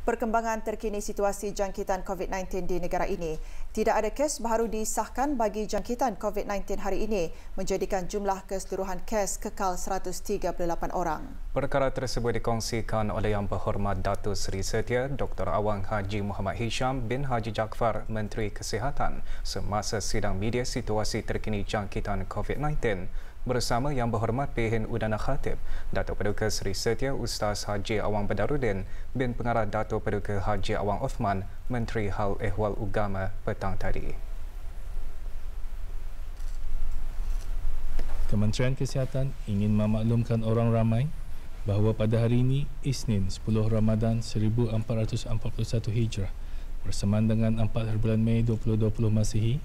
perkembangan terkini situasi jangkitan COVID-19 di negara ini. Tidak ada kes baru disahkan bagi jangkitan COVID-19 hari ini, menjadikan jumlah keseluruhan kes kekal 138 orang. Perkara tersebut dikongsikan oleh Yang Berhormat Datuk Seri Setia, Dr. Awang Haji Muhammad Hisham bin Haji Jaafar, Menteri Kesihatan, semasa sidang media situasi terkini jangkitan COVID-19 bersama Yang Berhormat PHN Udana Khatib, Datuk Paduka Seri Setia Ustaz Haji Awang Badarudin bin Pengarah Datuk Paduka Haji Awang Osman, Menteri Hal Ehwal Ugama petang tadi. Kementerian Kesihatan ingin memaklumkan orang ramai bahawa pada hari ini, Isnin 10 Ramadan 1441 Hijrah bersamaan dengan 4 bulan Mei 2020 Masihi,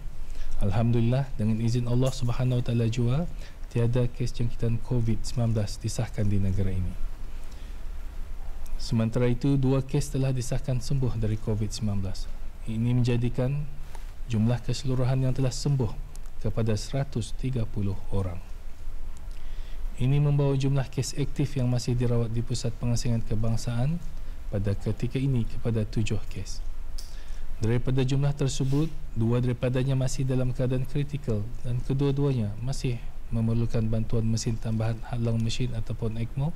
Alhamdulillah dengan izin Allah Subhanahu Wa Taala jua tiada kes jangkitan COVID-19 disahkan di negara ini. Sementara itu, dua kes telah disahkan sembuh dari COVID-19. Ini menjadikan jumlah keseluruhan yang telah sembuh kepada 130 orang. Ini membawa jumlah kes aktif yang masih dirawat di Pusat Pengasingan Kebangsaan pada ketika ini kepada tujuh kes. Daripada jumlah tersebut, dua daripadanya masih dalam keadaan kritikal dan kedua-duanya masih memerlukan bantuan mesin tambahan lung mesin ataupun ECMO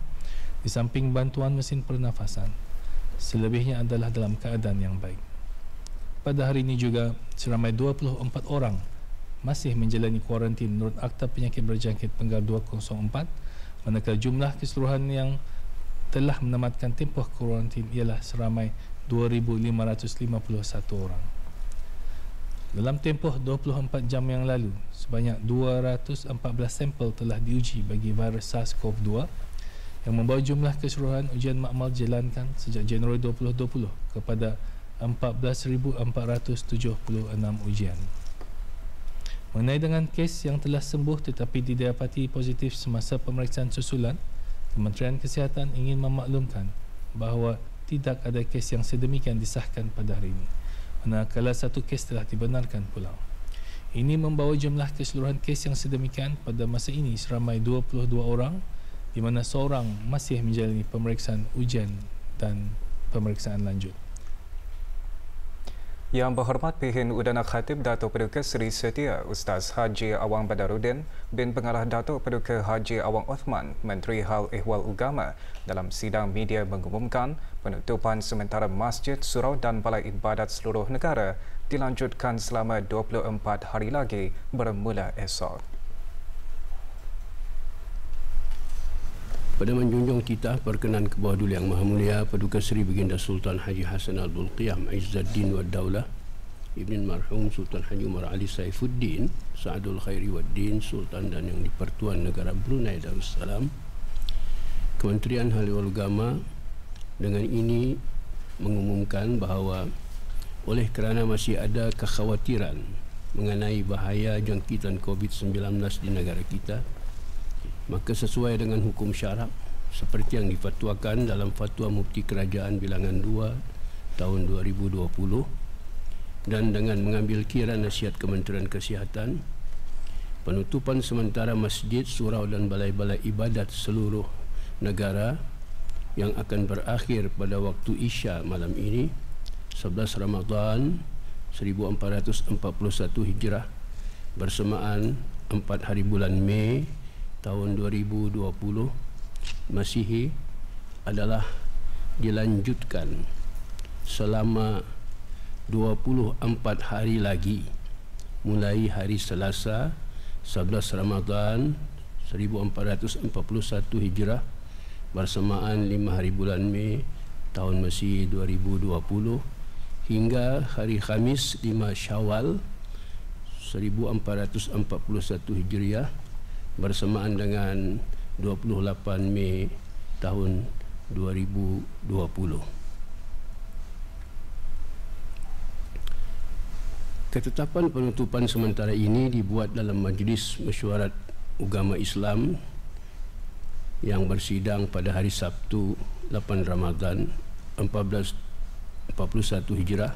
di samping bantuan mesin pernafasan selebihnya adalah dalam keadaan yang baik pada hari ini juga seramai 24 orang masih menjalani kuarantin menurut Akta Penyakit Berjangkit Penggal 204 manakala jumlah keseluruhan yang telah menamatkan tempoh kuarantin ialah seramai 2551 orang. Dalam tempoh 24 jam yang lalu, sebanyak 214 sampel telah diuji bagi virus SARS-CoV-2 yang membawa jumlah keseluruhan ujian makmal jalankan sejak Januari 2020 kepada 14,476 ujian. Mengenai dengan kes yang telah sembuh tetapi didapati positif semasa pemeriksaan susulan, Kementerian Kesihatan ingin memaklumkan bahawa tidak ada kes yang sedemikian disahkan pada hari ini manakala satu kes telah dibenarkan pulang, Ini membawa jumlah keseluruhan kes yang sedemikian pada masa ini seramai 22 orang di mana seorang masih menjalani pemeriksaan ujian dan pemeriksaan lanjut. Yang berhormat Pihin Udana Khatib datuk Paduka Seri Setia Ustaz Haji Awang Badarudin bin Pengarah datuk Paduka Haji Awang Othman Menteri Hal Ehwal Ugama dalam sidang media mengumumkan penutupan sementara Masjid Surau dan Balai Ibadat seluruh negara dilanjutkan selama 24 hari lagi bermula esok. pada menjunjung titah perkenan ke bawah duli yang maha mulia Paduka Seri Beginda Sultan Haji Hasan Al-Bulqiyam Izzaddin wa Daulah Ibn Marhum Sultan Haji Umar Ali Saifuddin Sa'adul Khairi wa Din Sultan dan yang dipertuan negara Brunei Darussalam Kementerian Hal Ehwal Agama dengan ini mengumumkan bahawa oleh kerana masih ada kekhawatiran mengenai bahaya jangkitan COVID-19 di negara kita maka sesuai dengan hukum syarak seperti yang difatwakan dalam fatwa mufti kerajaan bilangan 2 tahun 2020 dan dengan mengambil kira nasihat Kementerian Kesihatan penutupan sementara masjid, surau dan balai-balai ibadat seluruh negara yang akan berakhir pada waktu Isya malam ini 11 Ramadhan 1441 Hijrah bersamaan 4 hari bulan Mei tahun 2020 Masihi adalah dilanjutkan selama 24 hari lagi mulai hari Selasa 11 Ramadhan 1441 Hijrah bersamaan 5 hari bulan Mei tahun Masihi 2020 hingga hari Khamis 5 Syawal 1441 Hijriah bersamaan dengan 28 Mei tahun 2020. Ketetapan penutupan sementara ini dibuat dalam Majlis Mesyuarat Agama Islam yang bersidang pada hari Sabtu 8 Ramadhan 1441 Hijrah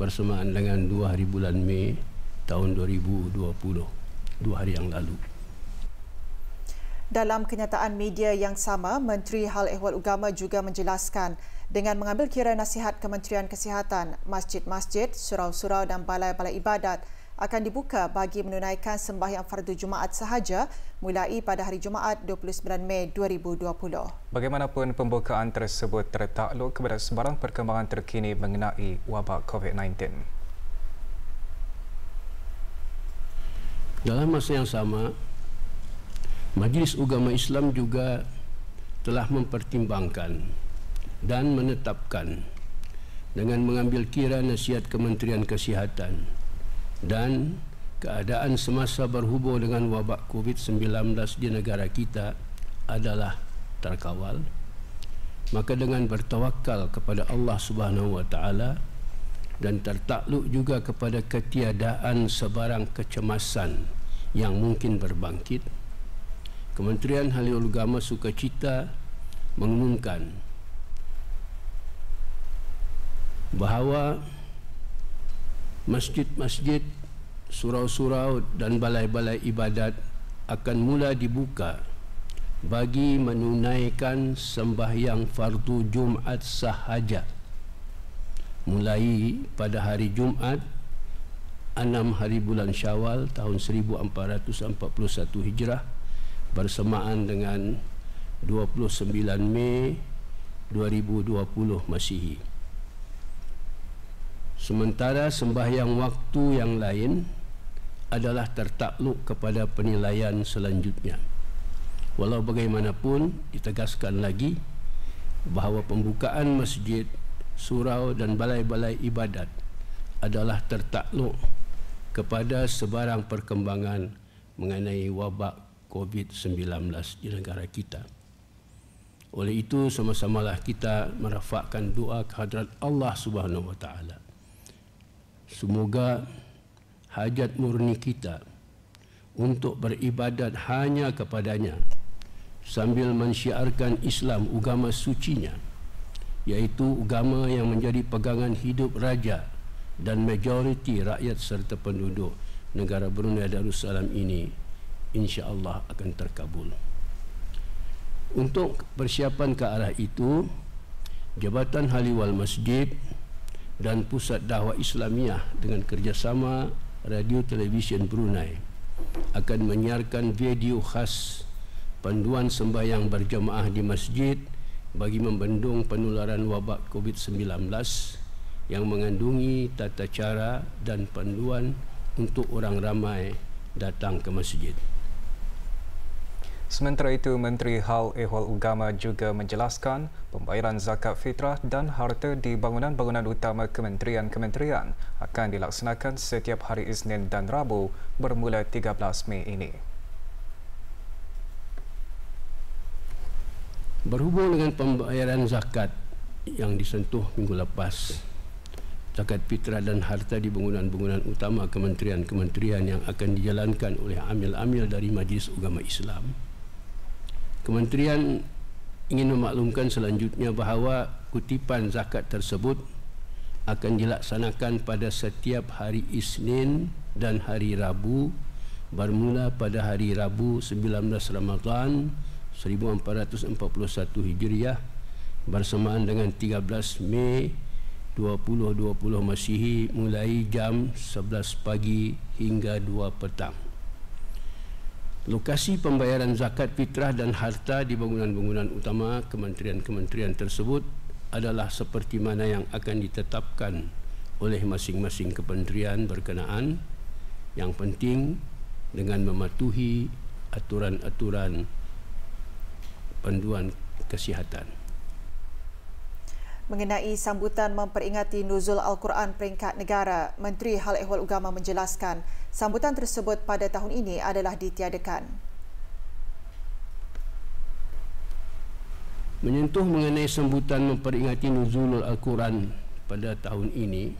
bersamaan dengan 2 hari bulan Mei tahun 2020 dua hari yang lalu dalam kenyataan media yang sama, Menteri Hal Ehwal Ugama juga menjelaskan dengan mengambil kira nasihat Kementerian Kesihatan, masjid-masjid, surau-surau dan balai-balai ibadat akan dibuka bagi menunaikan sembahyang fardu Jumaat sahaja mulai pada hari Jumaat 29 Mei 2020. Bagaimanapun pembukaan tersebut tertakluk kepada sebarang perkembangan terkini mengenai wabak COVID-19. Dalam masa yang sama, Majlis Ugama Islam juga telah mempertimbangkan dan menetapkan dengan mengambil kira nasihat Kementerian Kesihatan dan keadaan semasa berhubung dengan wabak COVID-19 di negara kita adalah terkawal maka dengan bertawakal kepada Allah Subhanahu wa taala dan tertakluk juga kepada ketiadaan sebarang kecemasan yang mungkin berbangkit Kementerian Hal Ehwal Agama Sukacita mengumumkan bahawa masjid-masjid, surau-surau dan balai-balai ibadat akan mula dibuka bagi menunaikan sembahyang fardu Jumaat sahaja mulai pada hari Jumaat 6 hari bulan Syawal tahun 1441 Hijrah bersamaan dengan 29 Mei 2020 Masihi. Sementara sembahyang waktu yang lain adalah tertakluk kepada penilaian selanjutnya. Walau bagaimanapun ditegaskan lagi bahawa pembukaan masjid, surau dan balai-balai ibadat adalah tertakluk kepada sebarang perkembangan mengenai wabak COVID-19 di negara kita. Oleh itu sama-samalah kita merafakkan doa kehadrat Allah Subhanahu wa Semoga hajat murni kita untuk beribadat hanya kepadanya sambil mensyiarkan Islam agama sucinya yaitu agama yang menjadi pegangan hidup raja dan majoriti rakyat serta penduduk negara Brunei Darussalam ini insya-Allah akan terkabul. Untuk persiapan ke arah itu, Jabatan Haliwal Masjid dan Pusat Dakwah Islamiah dengan kerjasama Radio Televisyen Brunei akan menyiarkan video khas panduan sembahyang berjemaah di masjid bagi membendung penularan wabak COVID-19 yang mengandungi tata cara dan panduan untuk orang ramai datang ke masjid. Sementara itu, Menteri Hal Ehwal Ugama juga menjelaskan pembayaran zakat fitrah dan harta di bangunan-bangunan utama kementerian-kementerian akan dilaksanakan setiap hari Isnin dan Rabu bermula 13 Mei ini. Berhubung dengan pembayaran zakat yang disentuh minggu lepas, zakat fitrah dan harta di bangunan-bangunan utama kementerian-kementerian yang akan dijalankan oleh amil-amil dari Majlis Ugama Islam, Kementerian ingin memaklumkan selanjutnya bahawa kutipan zakat tersebut akan dilaksanakan pada setiap hari Isnin dan hari Rabu bermula pada hari Rabu 19 Ramadhan 1441 Hijriah bersamaan dengan 13 Mei 2020 Masihi mulai jam 11 pagi hingga 2 petang. Lokasi pembayaran zakat fitrah dan harta di bangunan-bangunan utama kementerian-kementerian tersebut adalah seperti mana yang akan ditetapkan oleh masing-masing kementerian berkenaan yang penting dengan mematuhi aturan-aturan panduan kesihatan. Mengenai sambutan memperingati nuzul Al-Quran peringkat negara, Menteri Hal Ehwal Ugama menjelaskan sambutan tersebut pada tahun ini adalah ditiadakan. Menyentuh mengenai sambutan memperingati nuzul Al-Quran pada tahun ini,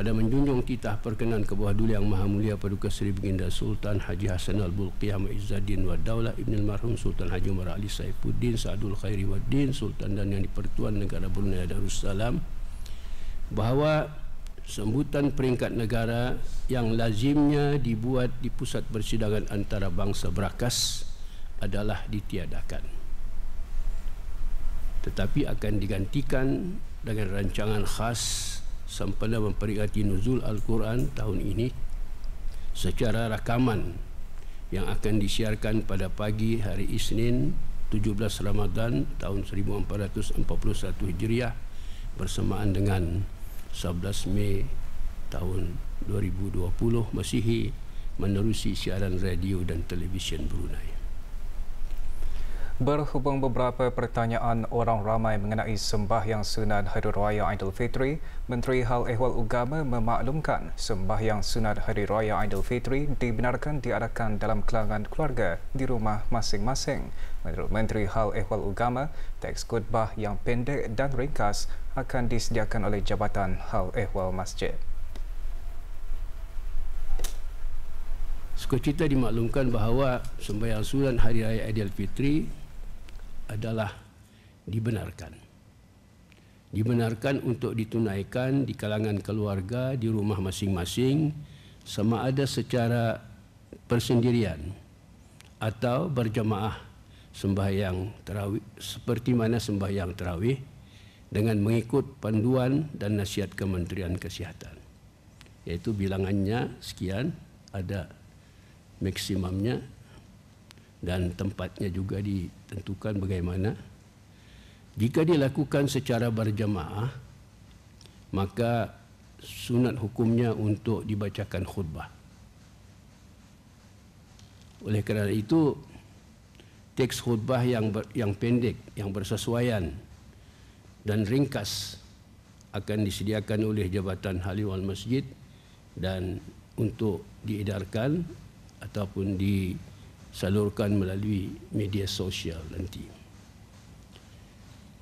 pada menjunjung titah perkenan ke bawah duli yang maha mulia paduka Seri Beginda Sultan Haji Hassan Al-Bulqiyah Ma'izzaddin wa Daulah Ibn Al-Marhum Sultan Haji Umar Ali Saifuddin Sa'adul Khairi wa Din Sultan dan yang dipertuan negara Brunei Darussalam bahawa sambutan peringkat negara yang lazimnya dibuat di pusat persidangan antara bangsa berakas adalah ditiadakan tetapi akan digantikan dengan rancangan khas sempena memperingati nuzul Al-Quran tahun ini secara rakaman yang akan disiarkan pada pagi hari Isnin 17 Ramadan tahun 1441 Hijriah bersamaan dengan 11 Mei tahun 2020 Masihi menerusi siaran radio dan televisyen Brunei. Berhubung beberapa pertanyaan orang ramai mengenai sembahyang sunat Hari Raya Aidilfitri, Menteri Hal Ehwal Ugama memaklumkan sembahyang sunat Hari Raya Aidilfitri dibenarkan diadakan dalam kelangan keluarga di rumah masing-masing. Menurut Menteri Hal Ehwal Ugama, teks khutbah yang pendek dan ringkas akan disediakan oleh Jabatan Hal Ehwal Masjid. Sekecita dimaklumkan bahawa sembahyang sunat Hari Raya Aidilfitri adalah dibenarkan. Dibenarkan untuk ditunaikan di kalangan keluarga, di rumah masing-masing, sama ada secara persendirian atau berjemaah sembahyang terawih, seperti mana sembahyang terawih, dengan mengikut panduan dan nasihat Kementerian Kesihatan. Yaitu bilangannya sekian, ada maksimumnya dan tempatnya juga ditentukan bagaimana jika dilakukan secara berjemaah maka sunat hukumnya untuk dibacakan khutbah oleh kerana itu teks khutbah yang ber, yang pendek yang bersesuaian dan ringkas akan disediakan oleh Jabatan Haliwal Masjid dan untuk diedarkan ataupun di salurkan melalui media sosial nanti.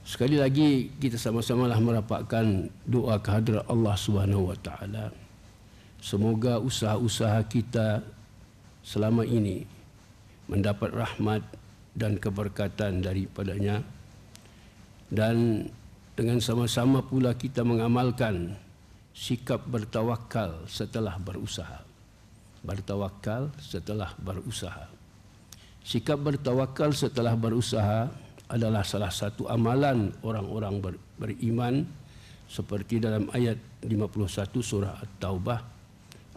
Sekali lagi kita sama-samalah merapatkan doa kehadrat Allah Subhanahu wa taala. Semoga usaha-usaha kita selama ini mendapat rahmat dan keberkatan daripadanya dan dengan sama-sama pula kita mengamalkan sikap bertawakal setelah berusaha. Bertawakal setelah berusaha. Sikap bertawakal setelah berusaha adalah salah satu amalan orang-orang ber, beriman seperti dalam ayat 51 surah At-Taubah.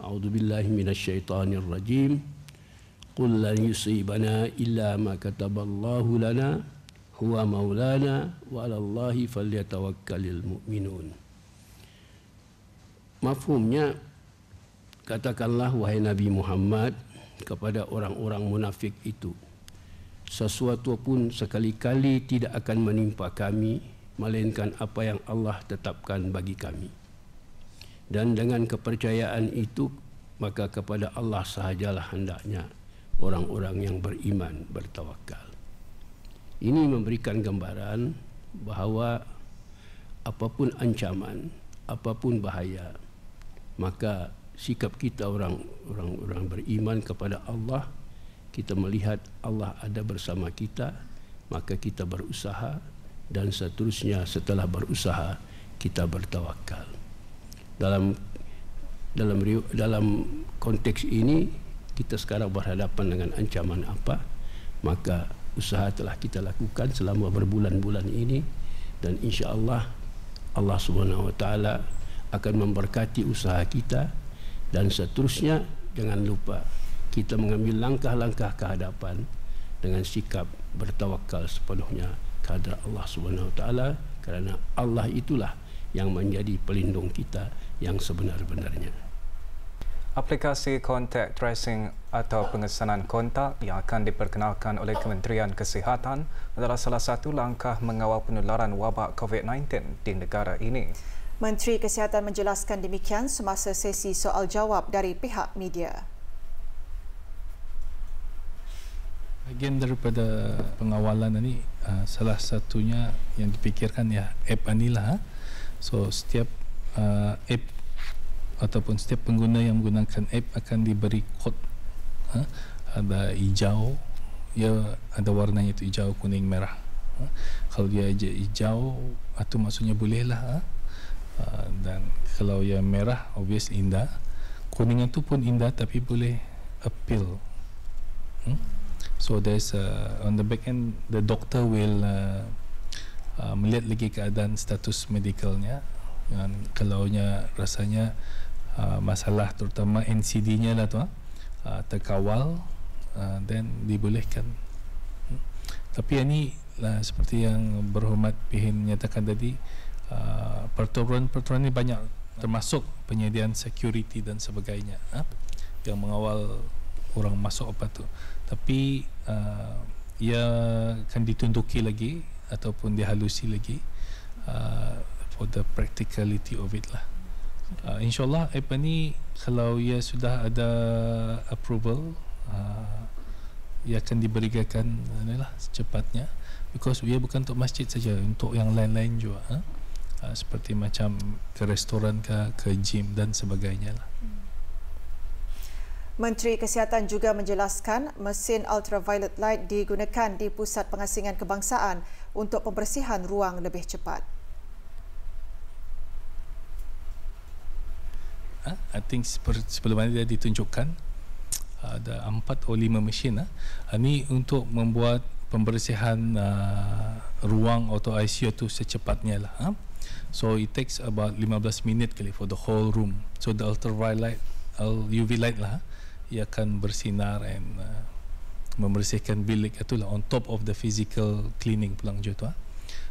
A'udzu billahi minasyaitonir rajim. Qul lan yusibana illa ma kataballahu lana huwa maulana wa 'alallahi falyatawakkalul mu'minun. Mafhumnya katakanlah wahai Nabi Muhammad kepada orang-orang munafik itu sesuatu pun sekali-kali tidak akan menimpa kami melainkan apa yang Allah tetapkan bagi kami dan dengan kepercayaan itu maka kepada Allah sahajalah hendaknya orang-orang yang beriman bertawakal ini memberikan gambaran bahawa apapun ancaman apapun bahaya maka sikap kita orang orang-orang beriman kepada Allah kita melihat Allah ada bersama kita maka kita berusaha dan seterusnya setelah berusaha kita bertawakal dalam dalam dalam konteks ini kita sekarang berhadapan dengan ancaman apa maka usaha telah kita lakukan selama berbulan-bulan ini dan insyaallah Allah Subhanahu wa akan memberkati usaha kita dan seterusnya jangan lupa kita mengambil langkah-langkah ke hadapan dengan sikap bertawakal sepenuhnya kepada Allah Subhanahu Wa Taala kerana Allah itulah yang menjadi pelindung kita yang sebenar-benarnya. Aplikasi kontak tracing atau pengesanan kontak yang akan diperkenalkan oleh Kementerian Kesihatan adalah salah satu langkah mengawal penularan wabak COVID-19 di negara ini. Menteri Kesihatan menjelaskan demikian semasa sesi soal jawab dari pihak media. Bagian daripada pengawalan ini uh, salah satunya yang dipikirkan ya app Anila. Ha? So setiap uh, app ataupun setiap pengguna yang menggunakan app akan diberi kod ha? ada hijau ya ada warnanya itu hijau kuning merah ha? kalau dia hijau atau maksudnya bolehlah Ah, dan kalau yang merah obvious indah kuning tu pun indah tapi boleh appeal hmm? so there's uh, on the back end the doctor will uh, uh, melihat lagi keadaan status medicalnya dan kalau nya rasanya uh, masalah terutama NCD nya lah tu uh, terkawal uh, then dibolehkan hmm? tapi ini uh, lah, seperti yang berhormat pihin nyatakan tadi Ah, pertubuhan-pertubuhan ini banyak termasuk penyediaan security dan sebagainya uh, yang mengawal orang masuk apa tu tapi uh, ia akan ditunduki lagi ataupun dihalusi lagi uh, for the practicality of it lah uh, insyaallah apa ni kalau ia sudah ada approval uh, ia akan diberikan inilah secepatnya because ia bukan untuk masjid saja untuk yang lain-lain juga uh. Ah, seperti macam ke restoran ke ke gym dan sebagainya lah. Hmm. Menteri Kesihatan juga menjelaskan mesin ultraviolet light digunakan di pusat pengasingan kebangsaan untuk pembersihan ruang lebih cepat. Ah, I think sebelum ini dah ditunjukkan ah, ada empat atau lima mesin. Ini untuk membuat pembersihan ruang atau ICU itu secepatnya lah. Ha? So it takes about 15 minit kali for the whole room. So the ultraviolet UV uh, light lah ia akan bersinar and uh, membersihkan bilik itulah on top of the physical cleaning pulang je tu. Ha.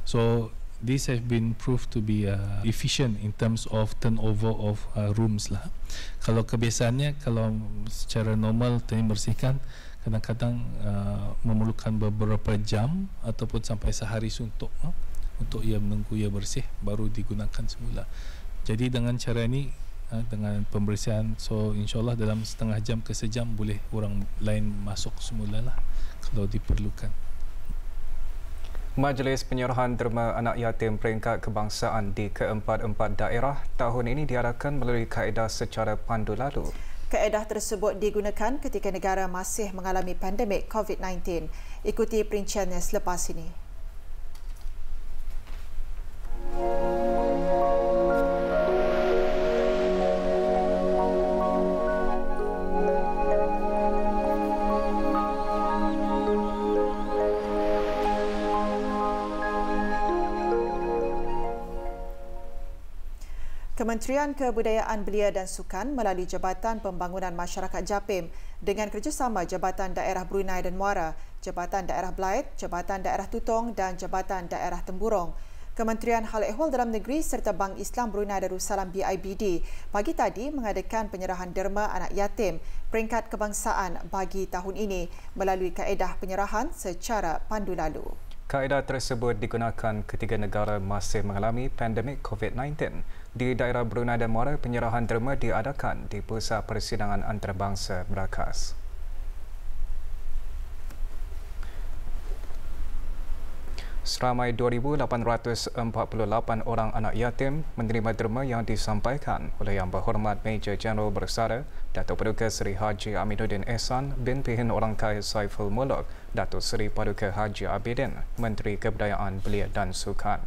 So this have been proved to be uh, efficient in terms of turnover of uh, rooms lah. Kalau kebiasaannya kalau secara normal tadi membersihkan kadang-kadang uh, memerlukan beberapa jam ataupun sampai sehari suntuk. Ha untuk ia menunggu ia bersih baru digunakan semula. Jadi dengan cara ini eh, dengan pembersihan so insyaallah dalam setengah jam ke sejam boleh orang lain masuk semula lah kalau diperlukan. Majlis Penyuruhan Derma Anak Yatim Peringkat Kebangsaan di keempat-empat daerah tahun ini diadakan melalui kaedah secara pandu lalu. Kaedah tersebut digunakan ketika negara masih mengalami pandemik COVID-19. Ikuti perinciannya selepas ini. Kementerian Kebudayaan Belia dan Sukan melalui Jabatan Pembangunan Masyarakat JAPIM dengan kerjasama Jabatan Daerah Brunei dan Muara, Jabatan Daerah Blight, Jabatan Daerah Tutong dan Jabatan Daerah Temburong Kementerian Hal Ehwal Dalam Negeri serta Bank Islam Brunei Darussalam BIBD pagi tadi mengadakan penyerahan derma anak yatim peringkat kebangsaan bagi tahun ini melalui kaedah penyerahan secara pandu lalu. Kaedah tersebut digunakan ketika negara masih mengalami pandemik COVID-19. Di daerah Brunei dan Muara, penyerahan derma diadakan di Pusat Persidangan Antarabangsa Merakas. Seramai 2,848 orang anak yatim menerima derma yang disampaikan oleh Yang Berhormat Major General Bersara Dato' Paduka Seri Haji Aminuddin Ehsan bin Pihin Orang Kaya Saiful Muluk Dato' Seri Paduka Haji Abidin, Menteri Kebudayaan Belia dan Sukan.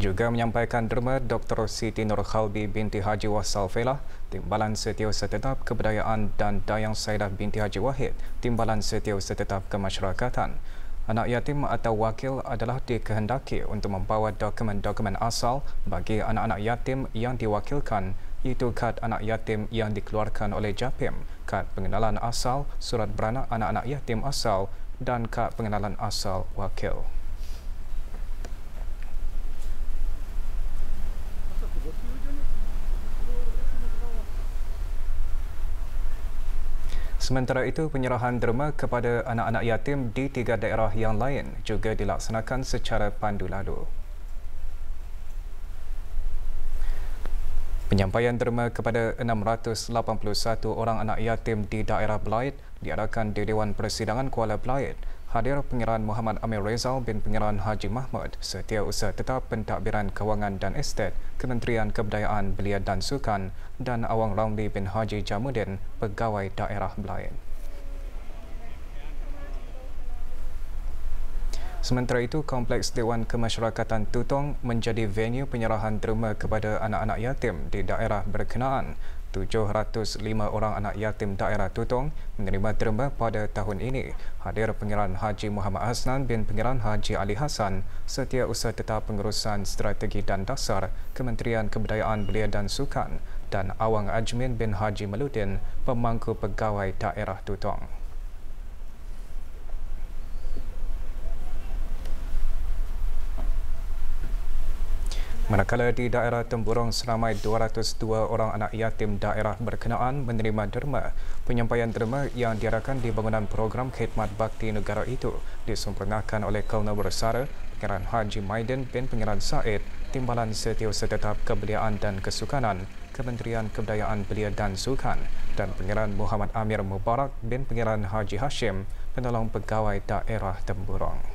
juga menyampaikan derma Dr. Siti Nur binti Haji Wasal Felah, Timbalan Setiausaha Tetap Kebudayaan dan Dayang Saidah binti Haji Wahid, Timbalan Setiausaha Tetap Kemasyarakatan. Anak yatim atau wakil adalah dikehendaki untuk membawa dokumen-dokumen asal bagi anak-anak yatim yang diwakilkan iaitu kad anak yatim yang dikeluarkan oleh JAPIM, kad pengenalan asal, surat beranak anak-anak yatim asal dan kad pengenalan asal wakil. Sementara itu, penyerahan derma kepada anak-anak yatim di tiga daerah yang lain juga dilaksanakan secara pandu lalu. Penyampaian derma kepada 681 orang anak yatim di daerah Belait diadakan di Dewan Persidangan Kuala Belait hadir Pengiran Muhammad Amir Rezal bin Pengiran Haji Mahmud, Setiausaha Tetap Pentadbiran Kewangan dan Estet Kementerian Kebudayaan Belia dan Sukan dan Awang Ramli bin Haji Jamuddin, Pegawai Daerah Belain. Sementara itu, Kompleks Dewan Kemasyarakatan Tutong menjadi venue penyerahan derma kepada anak-anak yatim di daerah berkenaan 705 orang anak yatim daerah Tutong menerima derma pada tahun ini. Hadir Pengiran Haji Muhammad Hasnan bin Pengiran Haji Ali Hasan, Setiausaha Tetap Pengurusan Strategi dan Dasar Kementerian Kebudayaan Belia dan Sukan dan Awang Ajmin bin Haji Meludin, Pemangku Pegawai Daerah Tutong. Manakala di daerah Temburong, seramai 202 orang anak yatim daerah berkenaan menerima derma. Penyampaian derma yang diarahkan di bangunan program khidmat bakti negara itu disempurnakan oleh Kolonel Bersara, Pengeran Haji Maiden bin Pengeran Said, Timbalan Setiausaha Tetap Kebeliaan dan Kesukanan, Kementerian Kebudayaan Belia dan Sukan dan Pengeran Muhammad Amir Mubarak bin Pengeran Haji Hashim, Penolong Pegawai Daerah Temburong.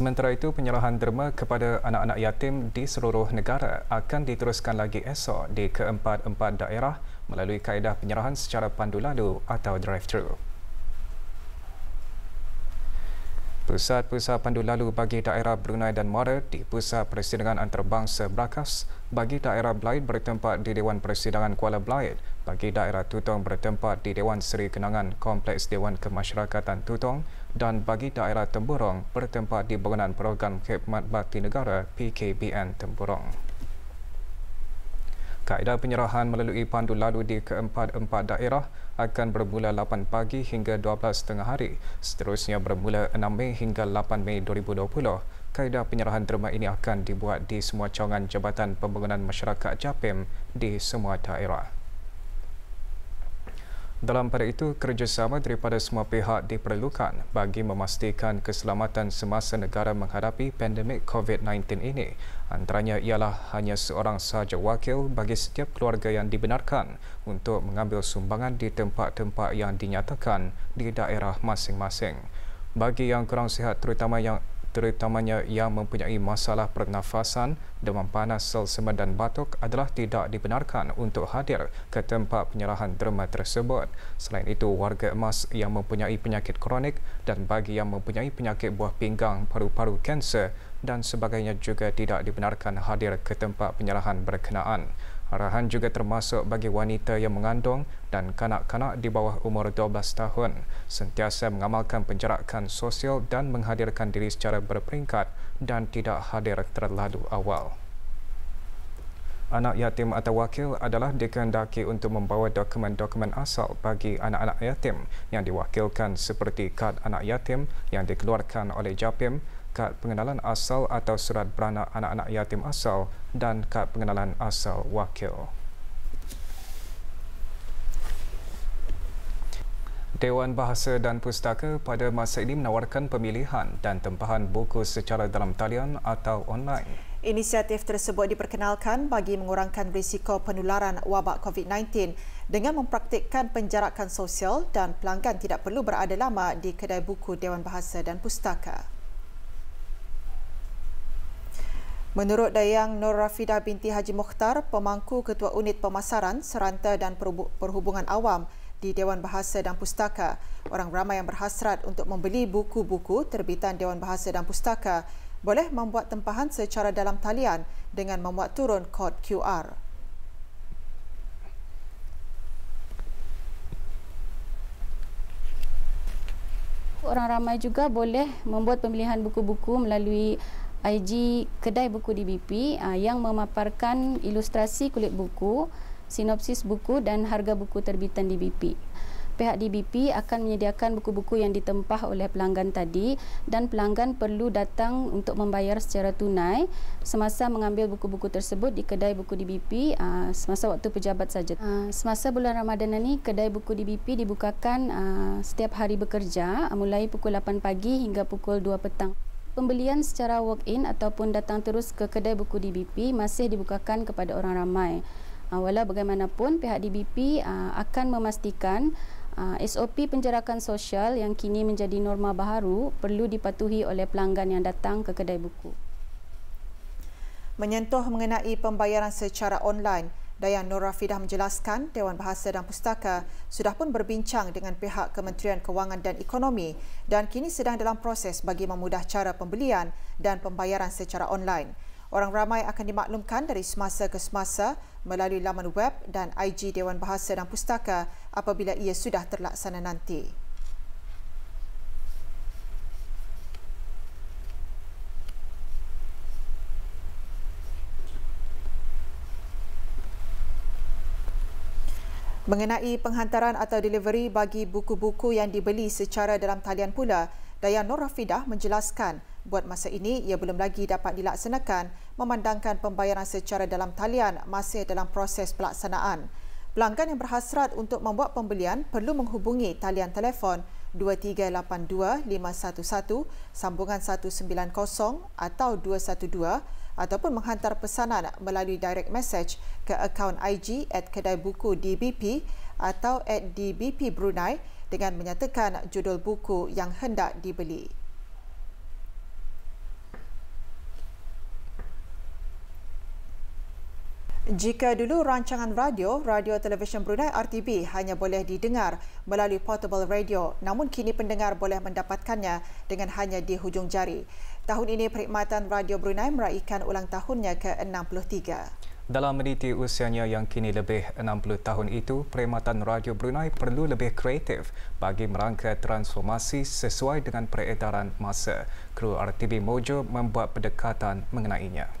Sementara itu, penyerahan derma kepada anak-anak yatim di seluruh negara akan diteruskan lagi esok di keempat-empat daerah melalui kaedah penyerahan secara pandu lalu atau drive-thru. Pusat-pusat pandu lalu bagi daerah Brunei dan Mara di Pusat Persidangan Antarabangsa Brakas bagi daerah Blaid bertempat di Dewan Persidangan Kuala Blaid bagi daerah Tutong bertempat di Dewan Seri Kenangan Kompleks Dewan Kemasyarakatan Tutong dan bagi daerah Temburong bertempat di bangunan program khidmat bakti negara PKBN Temburong. Kaedah penyerahan melalui pandu lalu di keempat-empat daerah akan bermula 8 pagi hingga 12 tengah hari. Seterusnya bermula 6 Mei hingga 8 Mei 2020. Kaedah penyerahan derma ini akan dibuat di semua cawangan Jabatan Pembangunan Masyarakat JAPIM di semua daerah. Dalam pada itu, kerjasama daripada semua pihak diperlukan bagi memastikan keselamatan semasa negara menghadapi pandemik COVID-19 ini. Antaranya ialah hanya seorang sahaja wakil bagi setiap keluarga yang dibenarkan untuk mengambil sumbangan di tempat-tempat yang dinyatakan di daerah masing-masing. Bagi yang kurang sihat terutama yang terutamanya yang mempunyai masalah pernafasan, demam panas, sel semen dan batuk adalah tidak dibenarkan untuk hadir ke tempat penyerahan derma tersebut. Selain itu, warga emas yang mempunyai penyakit kronik dan bagi yang mempunyai penyakit buah pinggang, paru-paru kanser dan sebagainya juga tidak dibenarkan hadir ke tempat penyerahan berkenaan. Arahan juga termasuk bagi wanita yang mengandung dan kanak-kanak di bawah umur 12 tahun sentiasa mengamalkan penjarakan sosial dan menghadirkan diri secara berperingkat dan tidak hadir terlalu awal. Anak yatim atau wakil adalah dikehendaki untuk membawa dokumen-dokumen asal bagi anak-anak yatim yang diwakilkan seperti kad anak yatim yang dikeluarkan oleh JAPIM kad pengenalan asal atau surat beranak anak-anak yatim asal dan kad pengenalan asal wakil. Dewan Bahasa dan Pustaka pada masa ini menawarkan pemilihan dan tempahan buku secara dalam talian atau online. Inisiatif tersebut diperkenalkan bagi mengurangkan risiko penularan wabak COVID-19 dengan mempraktikkan penjarakan sosial dan pelanggan tidak perlu berada lama di kedai buku Dewan Bahasa dan Pustaka. Menurut Dayang Nur Rafida binti Haji Mukhtar, pemangku Ketua Unit Pemasaran Seranta dan Perhubungan Awam di Dewan Bahasa dan Pustaka, orang ramai yang berhasrat untuk membeli buku-buku terbitan Dewan Bahasa dan Pustaka boleh membuat tempahan secara dalam talian dengan memuat turun kod QR. Orang ramai juga boleh membuat pembelian buku-buku melalui IG kedai buku di BP uh, ah, yang memaparkan ilustrasi kulit buku, sinopsis buku dan harga buku terbitan di BP. Pihak DBP akan menyediakan buku-buku yang ditempah oleh pelanggan tadi dan pelanggan perlu datang untuk membayar secara tunai semasa mengambil buku-buku tersebut di kedai buku DBP uh, ah, semasa waktu pejabat saja. Ah, semasa bulan Ramadan ini, kedai buku DBP dibukakan setiap hari bekerja mulai pukul 8 pagi hingga pukul 2 petang pembelian secara walk-in ataupun datang terus ke kedai buku DBP masih dibukakan kepada orang ramai. Ah, walau bagaimanapun pihak DBP ah, akan memastikan ah, SOP penjarakan sosial yang kini menjadi norma baharu perlu dipatuhi oleh pelanggan yang datang ke kedai buku. Menyentuh mengenai pembayaran secara online Dayan Nur Rafidah menjelaskan Dewan Bahasa dan Pustaka sudah pun berbincang dengan pihak Kementerian Kewangan dan Ekonomi dan kini sedang dalam proses bagi memudah cara pembelian dan pembayaran secara online. Orang ramai akan dimaklumkan dari semasa ke semasa melalui laman web dan IG Dewan Bahasa dan Pustaka apabila ia sudah terlaksana nanti. Mengenai penghantaran atau delivery bagi buku-buku yang dibeli secara dalam talian pula, Dayan Nur Rafidah menjelaskan buat masa ini ia belum lagi dapat dilaksanakan memandangkan pembayaran secara dalam talian masih dalam proses pelaksanaan. Pelanggan yang berhasrat untuk membuat pembelian perlu menghubungi talian telefon 2382511 sambungan 190 atau 212 ataupun menghantar pesanan melalui direct message ke akaun IG at kedai buku DBP atau at DBP Brunei dengan menyatakan judul buku yang hendak dibeli. Jika dulu rancangan radio, radio televisyen Brunei RTB hanya boleh didengar melalui portable radio, namun kini pendengar boleh mendapatkannya dengan hanya di hujung jari. Tahun ini perkhidmatan Radio Brunei meraihkan ulang tahunnya ke-63. Dalam meniti usianya yang kini lebih 60 tahun itu, perkhidmatan Radio Brunei perlu lebih kreatif bagi merangka transformasi sesuai dengan peredaran masa. Kru RTB Mojo membuat pendekatan mengenainya.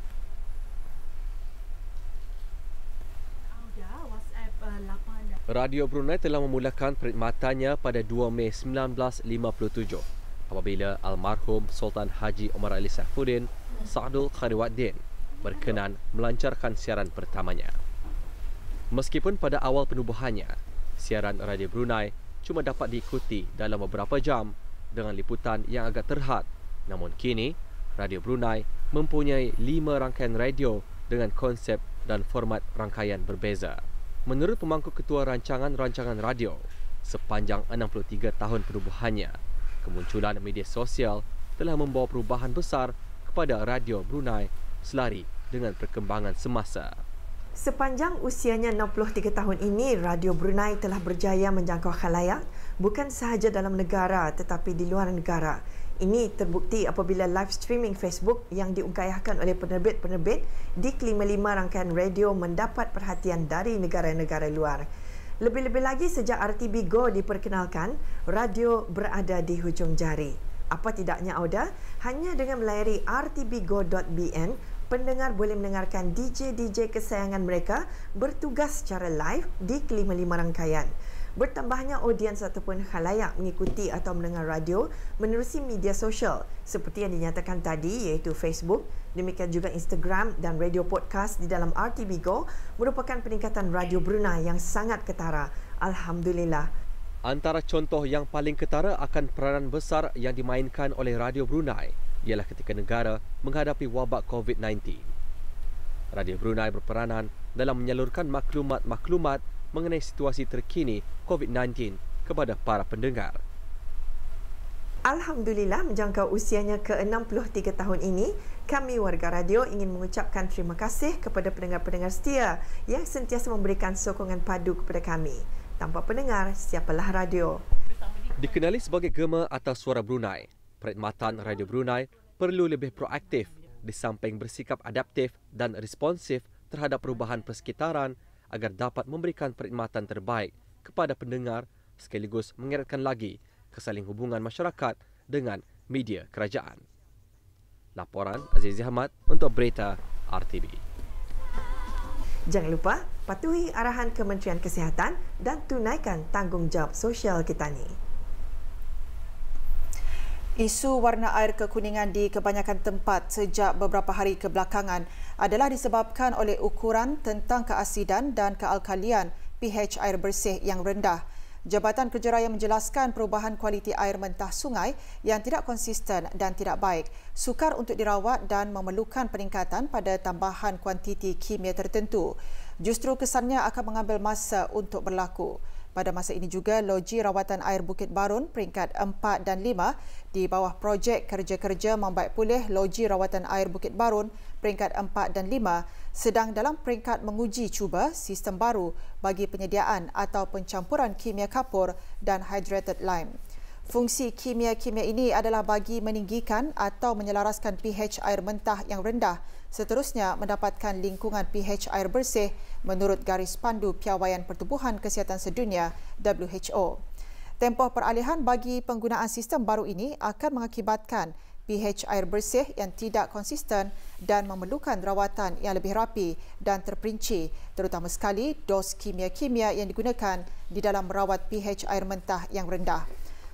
Radio Brunei telah memulakan perkhidmatannya pada 2 Mei 1957 apabila almarhum Sultan Haji Omar Ali Saifuddin Sa'adul Khariwaddin berkenan melancarkan siaran pertamanya. Meskipun pada awal penubuhannya, siaran Radio Brunei cuma dapat diikuti dalam beberapa jam dengan liputan yang agak terhad. Namun kini, Radio Brunei mempunyai lima rangkaian radio dengan konsep dan format rangkaian berbeza menurut pemangku ketua rancangan rancangan radio sepanjang 63 tahun perubahannya kemunculan media sosial telah membawa perubahan besar kepada radio Brunei selari dengan perkembangan semasa Sepanjang usianya 63 tahun ini, Radio Brunei telah berjaya menjangkau khalayak bukan sahaja dalam negara tetapi di luar negara. Ini terbukti apabila live streaming Facebook yang diungkayahkan oleh penerbit-penerbit di kelima-lima rangkaian radio mendapat perhatian dari negara-negara luar. Lebih-lebih lagi sejak RTB Go diperkenalkan, radio berada di hujung jari. Apa tidaknya Auda, hanya dengan melayari rtbgo.bn, pendengar boleh mendengarkan DJ-DJ kesayangan mereka bertugas secara live di kelima-lima rangkaian bertambahnya audiens ataupun khalayak mengikuti atau mendengar radio menerusi media sosial seperti yang dinyatakan tadi iaitu Facebook, demikian juga Instagram dan radio podcast di dalam RT Bigo merupakan peningkatan radio Brunei yang sangat ketara. Alhamdulillah. Antara contoh yang paling ketara akan peranan besar yang dimainkan oleh Radio Brunei ialah ketika negara menghadapi wabak COVID-19. Radio Brunei berperanan dalam menyalurkan maklumat-maklumat mengenai situasi terkini COVID-19 kepada para pendengar. Alhamdulillah menjangka usianya ke-63 tahun ini, kami warga radio ingin mengucapkan terima kasih kepada pendengar-pendengar setia yang sentiasa memberikan sokongan padu kepada kami. Tanpa pendengar, siapalah radio. Dikenali sebagai gema atau suara Brunei, perkhidmatan Radio Brunei perlu lebih proaktif di samping bersikap adaptif dan responsif terhadap perubahan persekitaran agar dapat memberikan perkhidmatan terbaik kepada pendengar sekaligus mengeratkan lagi kesaling hubungan masyarakat dengan media kerajaan. Laporan Aziz Ahmad untuk Berita RTB. Jangan lupa patuhi arahan Kementerian Kesihatan dan tunaikan tanggungjawab sosial kita ni. Isu warna air kekuningan di kebanyakan tempat sejak beberapa hari kebelakangan adalah disebabkan oleh ukuran tentang keasidan dan kealkalian pH air bersih yang rendah. Jabatan Kerja Raya menjelaskan perubahan kualiti air mentah sungai yang tidak konsisten dan tidak baik, sukar untuk dirawat dan memerlukan peningkatan pada tambahan kuantiti kimia tertentu. Justru kesannya akan mengambil masa untuk berlaku. Pada masa ini juga, loji rawatan air Bukit Barun peringkat 4 dan 5 di bawah projek kerja-kerja membaik pulih loji rawatan air Bukit Barun peringkat 4 dan 5 sedang dalam peringkat menguji cuba sistem baru bagi penyediaan atau pencampuran kimia kapur dan hydrated lime. Fungsi kimia-kimia ini adalah bagi meninggikan atau menyelaraskan pH air mentah yang rendah seterusnya mendapatkan lingkungan pH air bersih menurut garis pandu piawaian pertubuhan kesihatan sedunia WHO. Tempoh peralihan bagi penggunaan sistem baru ini akan mengakibatkan pH air bersih yang tidak konsisten dan memerlukan rawatan yang lebih rapi dan terperinci terutama sekali dos kimia-kimia yang digunakan di dalam merawat pH air mentah yang rendah.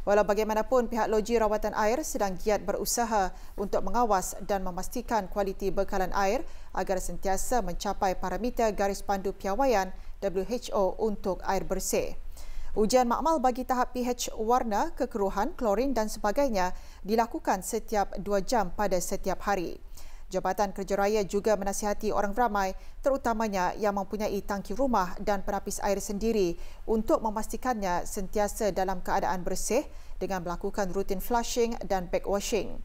Walau bagaimanapun, pihak loji rawatan air sedang giat berusaha untuk mengawas dan memastikan kualiti bekalan air agar sentiasa mencapai parameter garis pandu piawaian WHO untuk air bersih. Ujian makmal bagi tahap pH warna, kekeruhan, klorin dan sebagainya dilakukan setiap 2 jam pada setiap hari. Jabatan Kerja Raya juga menasihati orang ramai terutamanya yang mempunyai tangki rumah dan penapis air sendiri untuk memastikannya sentiasa dalam keadaan bersih dengan melakukan rutin flushing dan backwashing.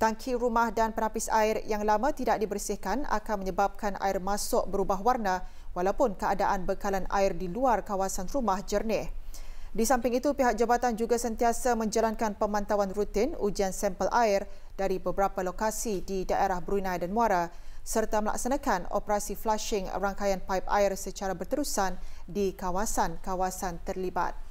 Tangki rumah dan penapis air yang lama tidak dibersihkan akan menyebabkan air masuk berubah warna walaupun keadaan bekalan air di luar kawasan rumah jernih. Di samping itu, pihak jabatan juga sentiasa menjalankan pemantauan rutin ujian sampel air dari beberapa lokasi di daerah Brunei dan Muara serta melaksanakan operasi flushing rangkaian pipe air secara berterusan di kawasan-kawasan terlibat.